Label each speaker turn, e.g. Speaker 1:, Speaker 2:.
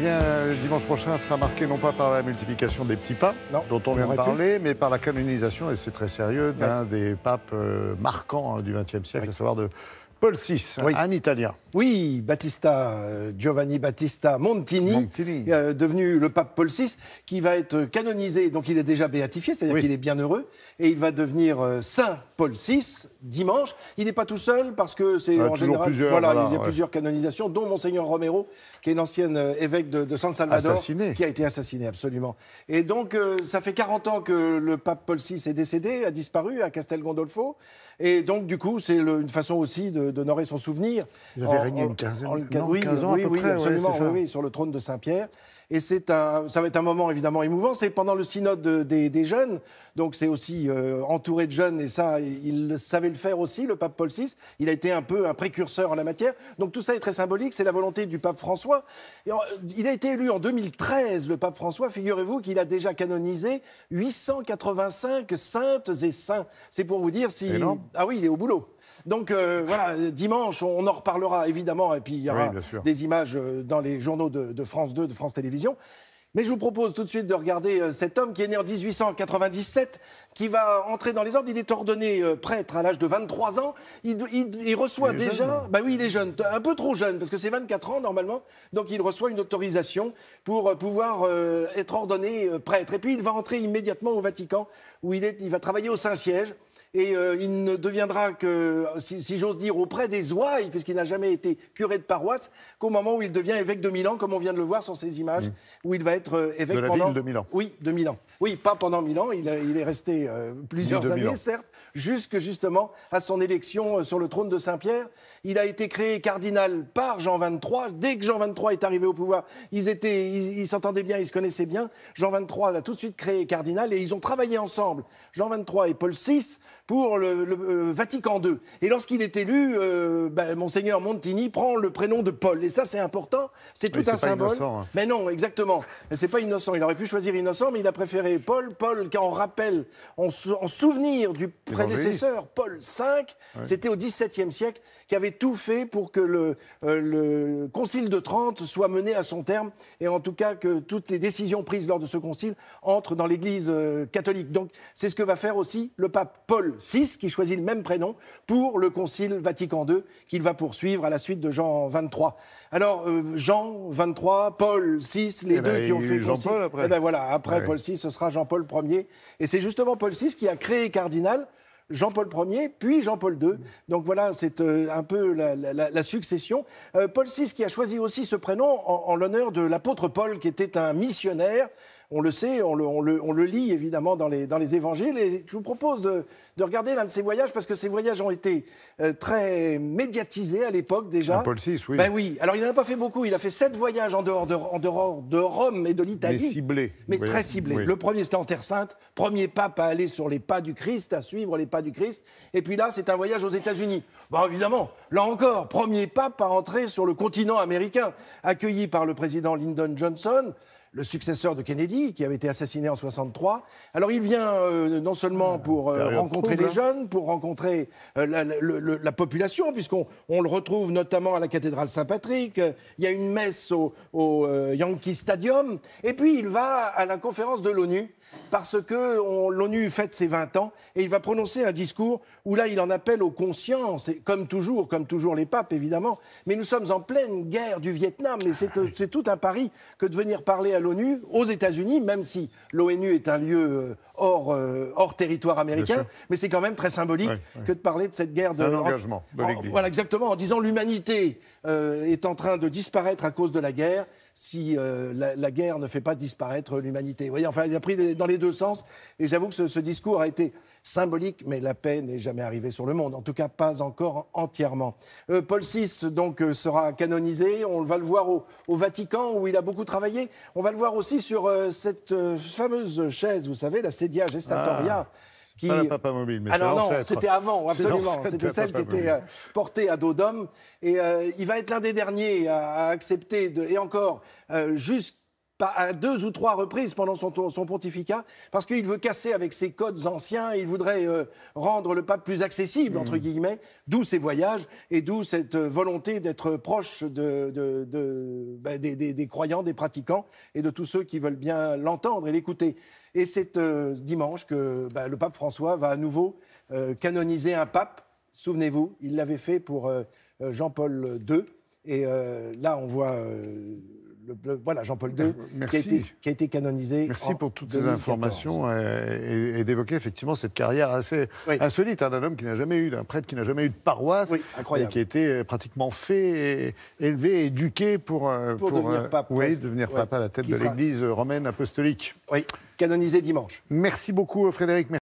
Speaker 1: bien, euh, dimanche prochain sera marqué non pas par la multiplication des petits pas, dont on vient de parler, mais par la canonisation, et c'est très sérieux, d'un des papes euh, marquants hein, du XXe siècle, à savoir de Paul VI, un Italien. Oui, Battista, euh, Giovanni Battista Montini, euh, devenu le pape Paul VI, qui va être canonisé, donc il est déjà béatifié, c'est-à-dire qu'il est bien heureux, et il va devenir euh, saint Paul VI dimanche. Il n'est pas tout seul parce que c'est ah, en général, voilà, il y a plusieurs canonisations, dont Monseigneur Romero, qui est l'ancien évêque de, San Salvador, qui a été assassiné absolument. Et donc ça fait 40 ans que le pape Paul VI est décédé, a disparu à Castel Gondolfo, et donc du coup c'est une façon aussi de d'honorer son souvenir. Il avait en, régné une quinzaine Oui, ans oui, absolument, sur le trône de Saint-Pierre. Et c'est un, ça va être un moment évidemment émouvant. C'est pendant le synode des, des, jeunes, donc c'est aussi euh, entouré de jeunes, et ça, il savait le faire aussi, le pape Paul VI. Il a été un peu un précurseur en la matière. Donc tout ça est très symbolique, c'est la volonté du pape François. Et il a été élu en 2013, le pape François. Figurez-vous qu'il a déjà canonisé 885 saintes et saints. C'est pour vous dire si. Ah oui, il est au boulot. Donc euh, voilà, dimanche, on en reparlera évidemment, et puis il y aura des images euh, dans les journaux de, France 2, de France Télévisions. Mais je vous propose tout de suite de regarder euh, cet homme qui est né en 1897, qui va entrer dans les ordres. Il est ordonné prêtre à l'âge de 23 ans. Il, reçoit déjà, bah oui, il est jeune, un peu trop jeune parce que c'est 24 ans normalement. Donc il reçoit une autorisation pour pouvoir être ordonné prêtre. Et puis il va entrer immédiatement au Vatican où il va travailler au Saint Siège et euh, il ne deviendra que, si, j'ose dire, auprès des ouailles, puisqu'il n'a jamais été curé de paroisse, qu'au moment où il devient évêque de Milan, comme on vient de le voir sur ces images, mm. où il va être évêque euh, évêque de la Ville de Milan. Oui, de Milan. Oui, pas pendant Milan, il, il est resté euh, plusieurs années, certes, jusque justement à son élection sur le trône de Saint-Pierre. Il a été créé cardinal par Jean XXIII. Dès que Jean XXIII est arrivé au pouvoir, ils étaient, ils s'entendaient bien, ils se connaissaient bien. Jean XXIII l'a tout de suite créé cardinal et ils ont travaillé ensemble. Jean XXIII et Paul VI pour le, euh, Vatican II. Et lorsqu'il est élu, euh, ben, Monseigneur Montini prend le prénom de Paul. Et ça, c'est important. C'est tout un symbole. Hein. Mais non, exactement. C'est pas innocent. Il aurait pu choisir innocent, mais il a préféré Paul. Paul, car on rappelle, en, souvenir du prédécesseur, Paul V, c'était au XVIIe siècle, qui avait tout fait pour que le, euh, le Concile de Trente soit mené à son terme, et en tout cas que toutes les décisions prises lors de ce Concile entrent dans l'Église catholique. Donc c'est ce que va faire aussi le pape Paul VI, qui choisit le même prénom pour le Concile Vatican II, qu'il va poursuivre à la suite de Jean 23. Alors, euh, Jean 23, Paul VI, les eh ben, deux qui ont fait Jean-Paul après. Et eh ben voilà, après ah Paul VI, ce sera Jean-Paul Ier. Et c'est justement Paul VI qui a créé cardinal. Jean-Paul Ier, puis Jean-Paul II. Donc voilà, c'est euh, un peu la, succession. Euh, Paul VI qui a choisi aussi ce prénom en l'honneur de l'apôtre Paul, qui était un missionnaire on le sait, on le, lit évidemment dans les, évangiles. Et je vous propose de, regarder l'un de ces voyages, parce que ces voyages ont été euh, très médiatisés à l'époque déjà. Paul VI, oui. Ben oui. Alors il n'en a pas fait beaucoup. Il a fait sept voyages en dehors de, Rome et de l'Italie. Mais ciblés. Mais très ciblés. Le premier, c'était en Terre Sainte. Premier pape à aller sur les pas du Christ, à suivre les pas du Christ. Et puis là, c'est un voyage aux États-Unis. Ben, évidemment, là encore, premier pape à entrer sur le continent américain, accueilli par le président Lyndon Johnson le successeur de Kennedy, qui avait été assassiné en 63. Alors il vient euh, non seulement ah, pour euh, rencontrer les hein. jeunes, pour rencontrer euh, la, population, puisqu'on le retrouve notamment à la cathédrale Saint-Patrick, il y a une messe au, Yankee Stadium, et puis il va à la conférence de l'ONU, parce que l'ONU fête ses 20 ans, et il va prononcer un discours où là il en appelle aux consciences, et comme toujours, comme toujours les papes évidemment, mais nous sommes en pleine guerre du Vietnam, et c'est tout un pari que de venir parler à l'ONU aux États-Unis, même si l'ONU est un lieu euh, hors, euh, hors territoire américain. Mais c'est quand même très symbolique que de parler de cette guerre de. l'engagement Voilà, exactement, en disant l'humanité euh, est en train de disparaître à cause de la guerre si euh, la, guerre ne fait pas disparaître l'humanité. Vous voyez, enfin, il a pris dans les deux sens. Et j'avoue que ce, discours a été symbolique, mais la paix n'est jamais arrivée sur le monde. En tout cas, pas encore entièrement. Euh, Paul VI, donc, euh, sera canonisé. On va le voir au, Vatican, où il a beaucoup travaillé. On va le voir aussi sur cette fameuse chaise, vous savez, la sedia gestatoria. Ah. Qui... papa mobile, mais ah c'est non, c'était avant, absolument. C'était celle qui était euh, portée à dos d'homme. Et euh, il va être l'un des derniers à, accepter, et encore, euh, juste à deux ou trois reprises pendant son, son pontificat, parce qu'il veut casser avec ses codes anciens, il voudrait euh, rendre le pape plus accessible, entre hmm. guillemets, d'où ses voyages et d'où cette euh, volonté d'être proche de, bah, des, croyants, des pratiquants et de tous ceux qui veulent bien l'entendre et l'écouter. Et c'est euh, dimanche que bah, le pape François va à nouveau canoniser un pape. Souvenez-vous, il l'avait fait pour Jean-Paul II. Et là, on voit voilà, Jean-Paul II, euh, Qui, a été, canonisé. Merci pour toutes ces informations et, d'évoquer effectivement cette carrière assez insolite hein, d'un homme qui n'a jamais eu, d'un prêtre qui n'a jamais eu de paroisse, et qui a été euh, pratiquement fait, élevé, éduqué euh, pour, pour, devenir, pape, papa à la tête de l'Église romaine apostolique. Oui, canonisé dimanche. Merci beaucoup Frédéric.